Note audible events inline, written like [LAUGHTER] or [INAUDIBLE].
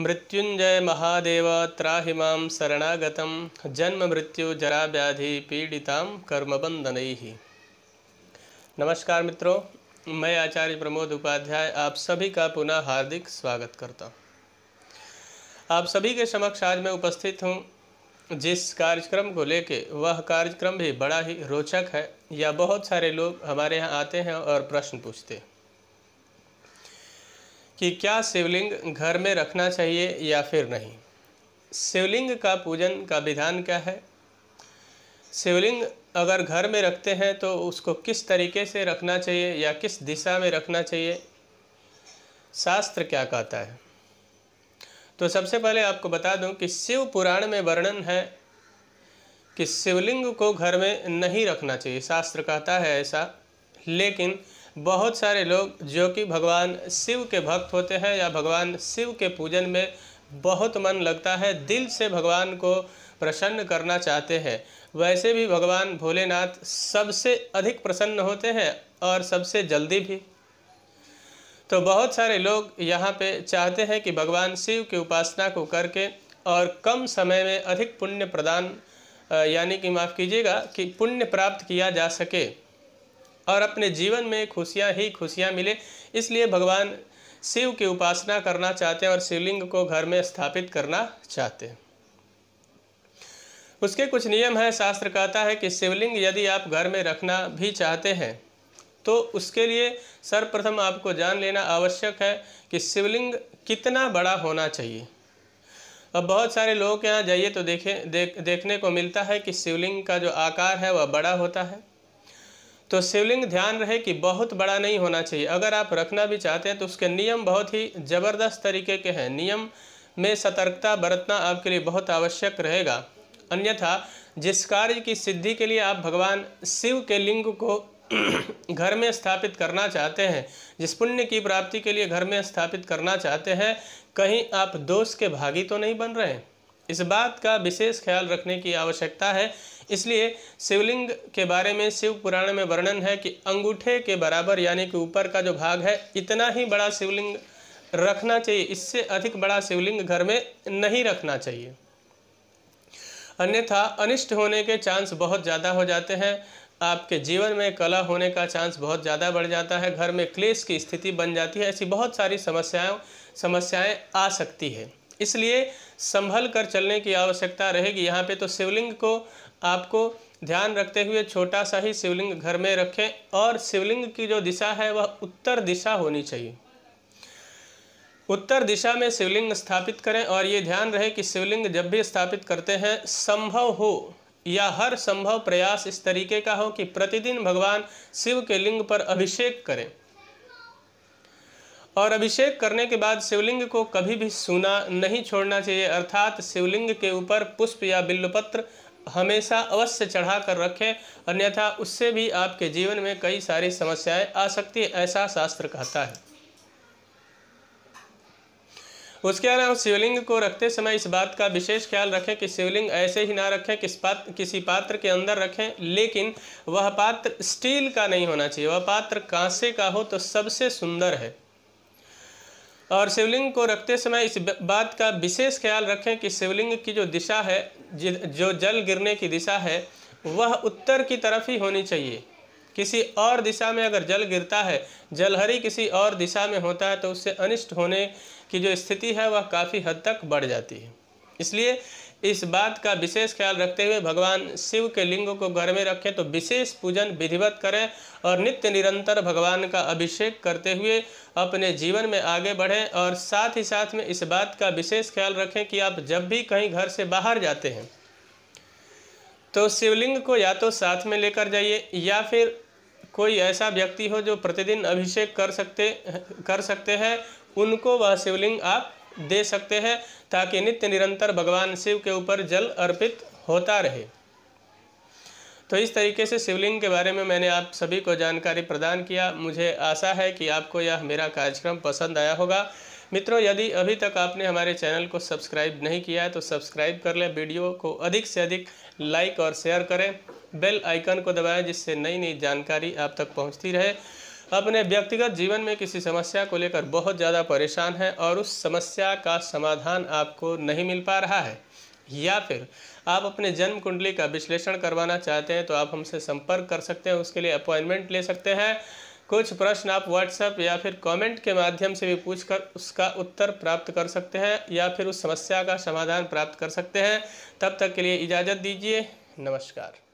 मृत्युंजय महादेव त्राहिमा शरणागत शरणागतम जन्म मृत्यु जरा व्याधि पीड़िता कर्मबंधन नमस्कार मित्रों मैं आचार्य प्रमोद उपाध्याय आप सभी का पुनः हार्दिक स्वागत करता हूँ आप सभी के समक्ष आज मैं उपस्थित हूँ जिस कार्यक्रम को लेके वह कार्यक्रम भी बड़ा ही रोचक है या बहुत सारे लोग हमारे यहाँ आते हैं और प्रश्न पूछते हैं कि क्या शिवलिंग घर में रखना चाहिए या फिर नहीं शिवलिंग का पूजन का विधान क्या है शिवलिंग अगर घर में रखते हैं तो उसको किस तरीके से रखना चाहिए या किस दिशा में रखना चाहिए शास्त्र क्या कहता है तो सबसे पहले आपको बता दूं कि शिव पुराण में वर्णन है कि शिवलिंग को घर में नहीं रखना चाहिए शास्त्र कहता है ऐसा लेकिन बहुत सारे लोग जो कि भगवान शिव के भक्त होते हैं या भगवान शिव के पूजन में बहुत मन लगता है दिल से भगवान को प्रसन्न करना चाहते हैं वैसे भी भगवान भोलेनाथ सबसे अधिक प्रसन्न होते हैं और सबसे जल्दी भी तो बहुत सारे लोग यहाँ पे चाहते हैं कि भगवान शिव की उपासना को करके और कम समय में अधिक पुण्य प्रदान यानी कि माफ़ कीजिएगा कि पुण्य प्राप्त किया जा सके और अपने जीवन में खुशियाँ ही खुशियाँ मिले इसलिए भगवान शिव की उपासना करना चाहते हैं और शिवलिंग को घर में स्थापित करना चाहते हैं उसके कुछ नियम हैं शास्त्र कहता है कि शिवलिंग यदि आप घर में रखना भी चाहते हैं तो उसके लिए सर्वप्रथम आपको जान लेना आवश्यक है कि शिवलिंग कितना बड़ा होना चाहिए अब बहुत सारे लोगों के यहाँ जाइए तो देखें देख देखने को मिलता है कि शिवलिंग का जो आकार है वह बड़ा होता है तो शिवलिंग ध्यान रहे कि बहुत बड़ा नहीं होना चाहिए अगर आप रखना भी चाहते हैं तो उसके नियम बहुत ही ज़बरदस्त तरीके के हैं नियम में सतर्कता बरतना आपके लिए बहुत आवश्यक रहेगा अन्यथा जिस कार्य की सिद्धि के लिए आप भगवान शिव के लिंग को [CLEARS THROAT] घर में स्थापित करना चाहते हैं जिस पुण्य की प्राप्ति के लिए घर में स्थापित करना चाहते हैं कहीं आप दोष के भागी तो नहीं बन रहे हैं इस बात का विशेष ख्याल रखने की आवश्यकता है इसलिए शिवलिंग के बारे में शिव पुराण में वर्णन है कि अंगूठे के बराबर यानी कि ऊपर का जो भाग है इतना ही बड़ा शिवलिंग रखना चाहिए इससे अधिक बड़ा शिवलिंग घर में नहीं रखना चाहिए अन्यथा अनिष्ट होने के चांस बहुत ज़्यादा हो जाते हैं आपके जीवन में कला होने का चांस बहुत ज़्यादा बढ़ जाता है घर में क्लेश की स्थिति बन जाती है ऐसी बहुत सारी समस्याओं समस्याएं आ सकती है इसलिए संभल कर चलने की आवश्यकता रहेगी यहाँ पे तो शिवलिंग को आपको ध्यान रखते हुए छोटा सा ही शिवलिंग घर में रखें और शिवलिंग की जो दिशा है वह उत्तर दिशा होनी चाहिए उत्तर दिशा में शिवलिंग स्थापित करें और ये ध्यान रहे कि शिवलिंग जब भी स्थापित करते हैं संभव हो या हर संभव प्रयास इस तरीके का हो कि प्रतिदिन भगवान शिव के लिंग पर अभिषेक करें और अभिषेक करने के बाद शिवलिंग को कभी भी सूना नहीं छोड़ना चाहिए अर्थात शिवलिंग के ऊपर पुष्प या बिल्वपत्र हमेशा अवश्य चढ़ा कर रखें अन्यथा उससे भी आपके जीवन में कई सारी समस्याएं आ सकती है ऐसा शास्त्र कहता है उसके अलावा शिवलिंग को रखते समय इस बात का विशेष ख्याल रखें कि शिवलिंग ऐसे ही ना रखें किस पात्र किसी पात्र के अंदर रखें लेकिन वह पात्र स्टील का नहीं होना चाहिए वह पात्र कांसे का हो तो सबसे सुंदर है और शिवलिंग को रखते समय इस बात का विशेष ख्याल रखें कि शिवलिंग की जो दिशा है जो जल गिरने की दिशा है वह उत्तर की तरफ ही होनी चाहिए किसी और दिशा में अगर जल गिरता है जलहरी किसी और दिशा में होता है तो उससे अनिष्ट होने की जो स्थिति है वह काफ़ी हद तक बढ़ जाती है इसलिए इस बात का विशेष ख्याल रखते हुए भगवान शिव के लिंग को घर में रखें तो विशेष पूजन विधिवत करें और नित्य निरंतर भगवान का अभिषेक करते हुए अपने जीवन में आगे बढ़ें और साथ ही साथ में इस बात का विशेष ख्याल रखें कि आप जब भी कहीं घर से बाहर जाते हैं तो शिवलिंग को या तो साथ में लेकर जाइए या फिर कोई ऐसा व्यक्ति हो जो प्रतिदिन अभिषेक कर सकते कर सकते हैं उनको वह शिवलिंग आप दे सकते हैं ताकि नित्य निरंतर भगवान शिव के ऊपर जल अर्पित होता रहे तो इस तरीके से शिवलिंग के बारे में मैंने आप सभी को जानकारी प्रदान किया मुझे आशा है कि आपको यह मेरा कार्यक्रम पसंद आया होगा मित्रों यदि अभी तक आपने हमारे चैनल को सब्सक्राइब नहीं किया है तो सब्सक्राइब कर लें वीडियो को अधिक से अधिक लाइक और शेयर करें बेल आइकन को दबाएं जिससे नई नई जानकारी आप तक पहुंचती रहे अपने व्यक्तिगत जीवन में किसी समस्या को लेकर बहुत ज़्यादा परेशान हैं और उस समस्या का समाधान आपको नहीं मिल पा रहा है या फिर आप अपने जन्म कुंडली का विश्लेषण करवाना चाहते हैं तो आप हमसे संपर्क कर सकते हैं उसके लिए अपॉइंटमेंट ले सकते हैं कुछ प्रश्न आप व्हाट्सएप या फिर कमेंट के माध्यम से भी पूछकर उसका उत्तर प्राप्त कर सकते हैं या फिर उस समस्या का समाधान प्राप्त कर सकते हैं तब तक के लिए इजाज़त दीजिए नमस्कार